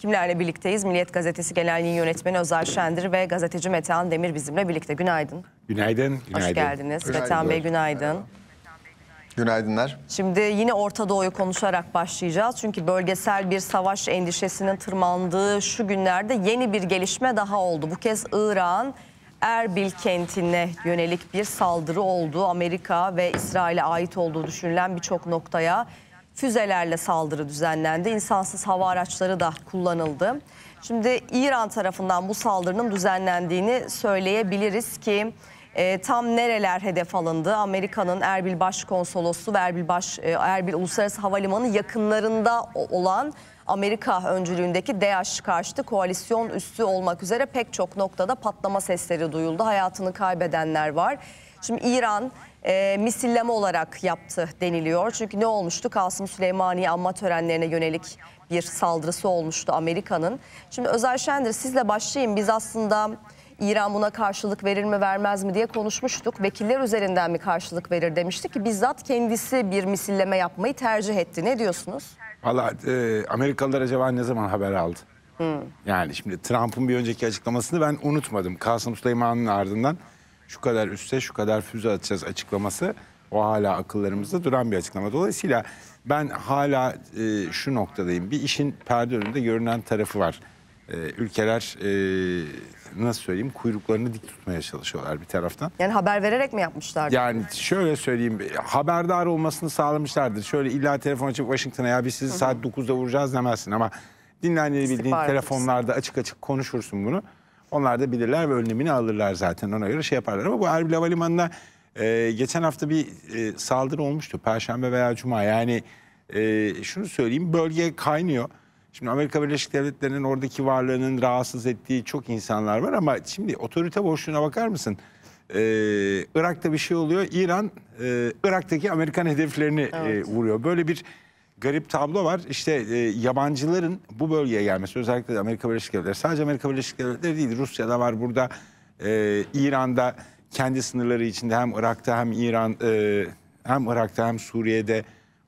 Kimlerle birlikteyiz? Milliyet Gazetesi Genel Yayın Yönetmeni Özel Şendir ve gazeteci Metehan Demir bizimle birlikte. Günaydın. Günaydın. günaydın. Hoş geldiniz. Metehan Bey günaydın. Günaydınlar. Şimdi yine Orta Doğu'yu konuşarak başlayacağız. Çünkü bölgesel bir savaş endişesinin tırmandığı şu günlerde yeni bir gelişme daha oldu. Bu kez İran Erbil kentine yönelik bir saldırı oldu. Amerika ve İsrail'e ait olduğu düşünülen birçok noktaya füzelerle saldırı düzenlendi. İnsansız hava araçları da kullanıldı. Şimdi İran tarafından bu saldırının düzenlendiğini söyleyebiliriz ki e, tam nereler hedef alındı? Amerika'nın Erbil Başkonsolosu ve Erbil, Baş, e, Erbil Uluslararası Havalimanı yakınlarında olan Amerika öncülüğündeki DAEŞ karşıtı koalisyon üssü olmak üzere pek çok noktada patlama sesleri duyuldu. Hayatını kaybedenler var. Şimdi İran e, misilleme olarak yaptı deniliyor. Çünkü ne olmuştu? Kasım Süleymaniye anma törenlerine yönelik bir saldırısı olmuştu Amerika'nın. Şimdi Özel Şendir sizle başlayayım. Biz aslında İran buna karşılık verir mi vermez mi diye konuşmuştuk. Vekiller üzerinden mi karşılık verir demiştik ki bizzat kendisi bir misilleme yapmayı tercih etti. Ne diyorsunuz? Valla e, Amerikalılar acaba ne zaman haber aldı? Hmm. Yani şimdi Trump'ın bir önceki açıklamasını ben unutmadım. Kasım Süleyman'ın ardından şu kadar üste şu kadar füze atacağız açıklaması o hala akıllarımızda duran bir açıklama. Dolayısıyla ben hala e, şu noktadayım. Bir işin perde önünde görünen tarafı var. E, ülkeler e, nasıl söyleyeyim kuyruklarını dik tutmaya çalışıyorlar bir taraftan. Yani haber vererek mi yapmışlardı? Yani şöyle söyleyeyim haberdar olmasını sağlamışlardır. Şöyle illa telefon açıp Washington'a ya biz sizi saat 9'da vuracağız demezsin ama bildiğin telefonlarda açık açık konuşursun bunu. Onlar da bilirler ve önlemini alırlar zaten ona göre şey yaparlar. Ama bu Erbil Havalimanı'na e, geçen hafta bir e, saldırı olmuştu. Perşembe veya Cuma yani e, şunu söyleyeyim bölge kaynıyor. Şimdi Amerika Birleşik Devletleri'nin oradaki varlığının rahatsız ettiği çok insanlar var ama şimdi otorite boşluğuna bakar mısın? Ee, Irak'ta bir şey oluyor. İran e, Irak'taki Amerikan hedeflerini e, evet. e, vuruyor. Böyle bir garip tablo var. İşte e, yabancıların bu bölgeye gelmesi özellikle de Amerika Birleşik Devletleri sadece Amerika Birleşik Devletleri değil Rusya'da var burada e, İran'da kendi sınırları içinde hem Irak'ta hem İran e, hem Irak'ta hem Suriye'de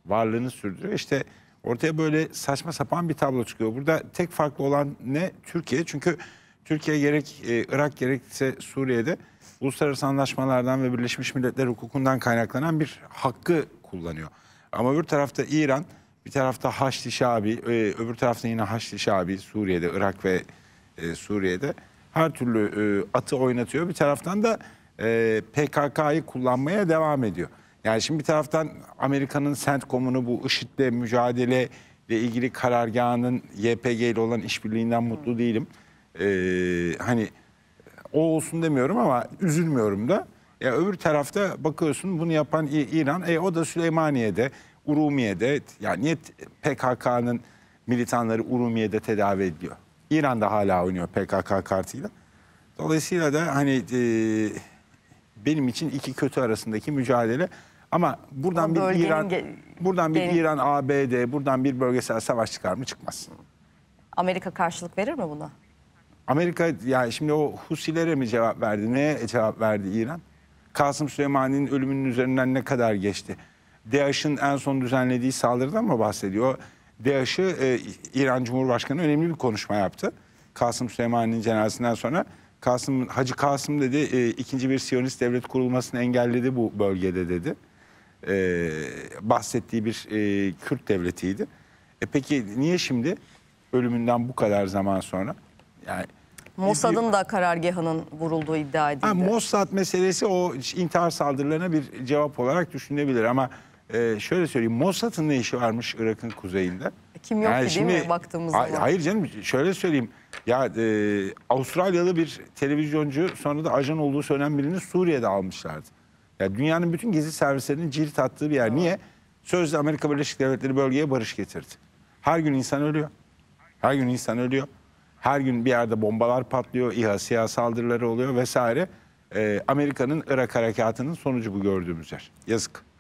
varlığını sürdürüyor. İşte ortaya böyle saçma sapan bir tablo çıkıyor. Burada tek farklı olan ne? Türkiye. Çünkü Türkiye gerek e, Irak gerekse Suriye'de uluslararası anlaşmalardan ve Birleşmiş Milletler hukukundan kaynaklanan bir hakkı kullanıyor. Ama bir tarafta İran bir tarafta Haçlı Şabi, e, öbür tarafta yine Haçlı Şabi Suriye'de, Irak ve e, Suriye'de her türlü e, atı oynatıyor. Bir taraftan da PKK'yı kullanmaya devam ediyor. Yani şimdi bir taraftan Amerika'nın CENTCOM'unu bu IŞİD'le mücadele ile ilgili karargahının YPG ile olan işbirliğinden mutlu değilim. hani o olsun demiyorum ama üzülmüyorum da. Ya öbür tarafta bakıyorsun bunu yapan İran, e, o da Süleymaniye'de. Urumiye'de yani niye PKK'nın militanları Urumiye'de tedavi ediliyor? İran'da hala oynuyor PKK kartıyla. Dolayısıyla da hani e, benim için iki kötü arasındaki mücadele ama buradan bir İran buradan bir İran ABD buradan bir bölgesel savaş çıkar mı çıkmaz. Amerika karşılık verir mi buna? Amerika yani şimdi o Husilere mi cevap verdi? Neye cevap verdi İran? Kasım Süleyman'ın ölümünün üzerinden ne kadar geçti? DAEŞ'in en son düzenlediği saldırıdan mı bahsediyor? DAEŞ'i e, İran Cumhurbaşkanı önemli bir konuşma yaptı. Kasım Süleyman'ın cenazesinden sonra Kasım Hacı Kasım dedi e, ikinci bir Siyonist devlet kurulmasını engelledi bu bölgede dedi. E, bahsettiği bir e, Kürt devletiydi. E peki niye şimdi ölümünden bu kadar zaman sonra? Yani Mossad'ın da karargahının vurulduğu iddia edildi. Ha, Mossad meselesi o intihar saldırılarına bir cevap olarak düşünebilir ama e, şöyle söyleyeyim Mossad'ın ne işi varmış Irak'ın kuzeyinde? Kim yok yani ki şimdi, değil mi baktığımızda? Ha, hayır canım şöyle söyleyeyim. Ya e, Avustralyalı bir televizyoncu sonra da ajan olduğu söylenen birini Suriye'de almışlardı. Ya dünyanın bütün gezi servislerinin cirit attığı bir yer. Tamam. Niye? Sözde Amerika Birleşik Devletleri bölgeye barış getirdi. Her gün insan ölüyor. Her gün insan ölüyor. Her gün bir yerde bombalar patlıyor, İHA siyah saldırıları oluyor vesaire. Ee, Amerika'nın Irak harekatının sonucu bu gördüğümüz yer. Yazık.